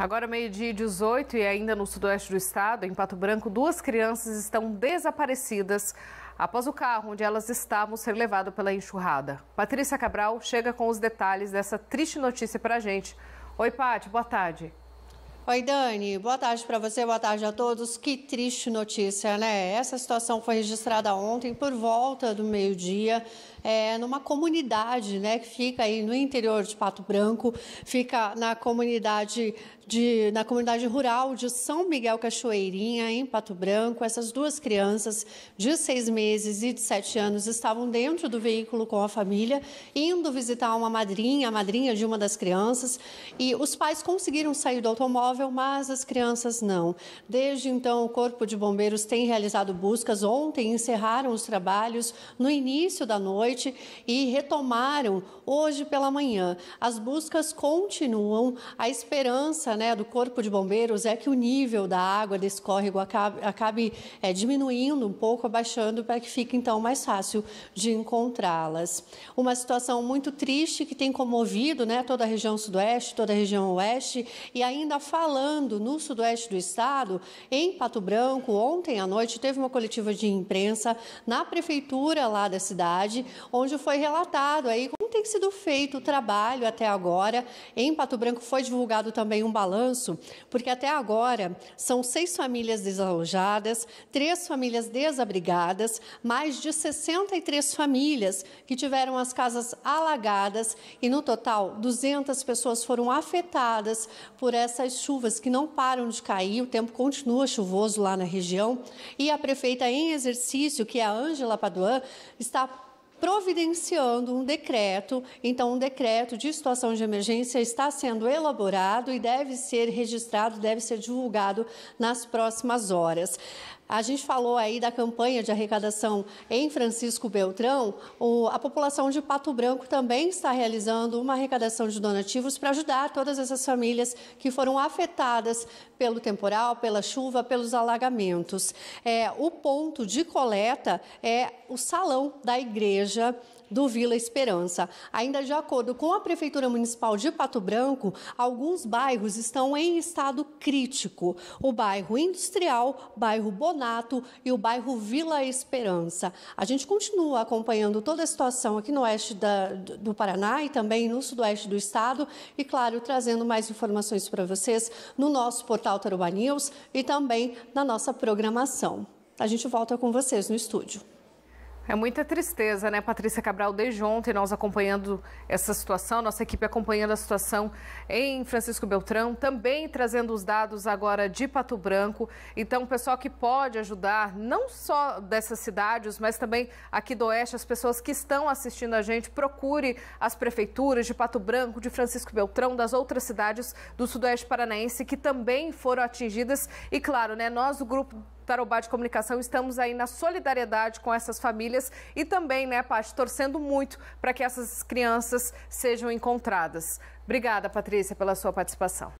Agora, meio-dia 18 e ainda no sudoeste do estado, em Pato Branco, duas crianças estão desaparecidas após o carro onde elas estavam ser levado pela enxurrada. Patrícia Cabral chega com os detalhes dessa triste notícia para a gente. Oi, Pati, boa tarde. Oi, Dani. Boa tarde para você, boa tarde a todos. Que triste notícia, né? Essa situação foi registrada ontem por volta do meio-dia, é, numa comunidade, né, que fica aí no interior de Pato Branco, fica na comunidade de, na comunidade rural de São Miguel Cachoeirinha, em Pato Branco. Essas duas crianças de seis meses e de sete anos estavam dentro do veículo com a família, indo visitar uma madrinha, a madrinha de uma das crianças, e os pais conseguiram sair do automóvel mas as crianças não. Desde então, o Corpo de Bombeiros tem realizado buscas. Ontem encerraram os trabalhos no início da noite e retomaram hoje pela manhã. As buscas continuam. A esperança né, do Corpo de Bombeiros é que o nível da água desse córrego acabe, acabe é, diminuindo um pouco, abaixando, para que fique então mais fácil de encontrá-las. Uma situação muito triste que tem comovido né, toda a região sudoeste, toda a região oeste e ainda fala no sudoeste do estado, em Pato Branco. Ontem à noite teve uma coletiva de imprensa na prefeitura lá da cidade, onde foi relatado aí como tem sido feito o trabalho até agora. Em Pato Branco foi divulgado também um balanço, porque até agora são seis famílias desalojadas, três famílias desabrigadas, mais de 63 famílias que tiveram as casas alagadas e no total 200 pessoas foram afetadas por essas chuvas que não param de cair, o tempo continua chuvoso lá na região, e a prefeita em exercício, que é a Ângela Paduan, está providenciando um decreto. Então, um decreto de situação de emergência está sendo elaborado e deve ser registrado, deve ser divulgado nas próximas horas. A gente falou aí da campanha de arrecadação em Francisco Beltrão. O, a população de Pato Branco também está realizando uma arrecadação de donativos para ajudar todas essas famílias que foram afetadas pelo temporal, pela chuva, pelos alagamentos. É, o ponto de coleta é o salão da igreja do Vila Esperança. Ainda de acordo com a Prefeitura Municipal de Pato Branco, alguns bairros estão em estado crítico. O bairro Industrial, bairro Bonito, Nonato e o bairro Vila Esperança. A gente continua acompanhando toda a situação aqui no oeste da, do Paraná e também no sudoeste do estado e, claro, trazendo mais informações para vocês no nosso portal Taruba News e também na nossa programação. A gente volta com vocês no estúdio. É muita tristeza, né, Patrícia Cabral? Desde ontem nós acompanhando essa situação, nossa equipe acompanhando a situação em Francisco Beltrão, também trazendo os dados agora de Pato Branco. Então, o pessoal que pode ajudar, não só dessas cidades, mas também aqui do Oeste, as pessoas que estão assistindo a gente, procure as prefeituras de Pato Branco, de Francisco Beltrão, das outras cidades do Sudoeste Paranaense que também foram atingidas. E claro, né, nós, o grupo Tarobá de Comunicação, estamos aí na solidariedade com essas famílias e também, né, Paty, torcendo muito para que essas crianças sejam encontradas. Obrigada, Patrícia, pela sua participação.